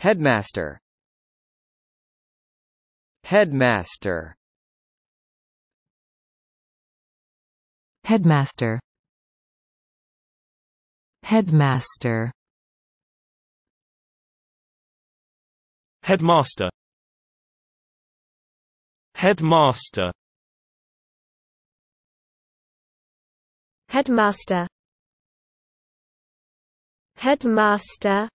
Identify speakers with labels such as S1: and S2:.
S1: Headmaster Headmaster Headmaster Headmaster Headmaster Headmaster Headmaster Headmaster